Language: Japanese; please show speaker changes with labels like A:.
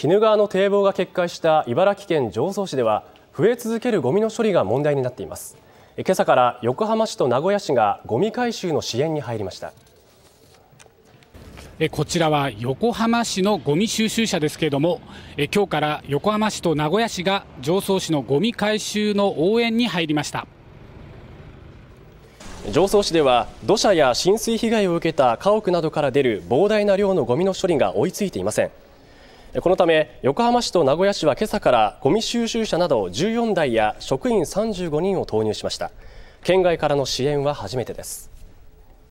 A: 鬼怒川の堤防が決壊した茨城県常総市では増え続けるゴミの処理が問題になっています今朝から横浜市と名古屋市がゴミ回収の支援に入りましたこちらは
B: 横浜市のゴミ収集車ですけれども、今日から横浜市と名古屋市が常総市のゴミ回収の応援に入りました
A: 常総市では土砂や浸水被害を受けた家屋などから出る膨大な量のゴミの処理が追いついていません。このため横浜市と名古屋市は今朝からゴミ収集車など14台や職員35人を投入しました県外からの支援は初めてです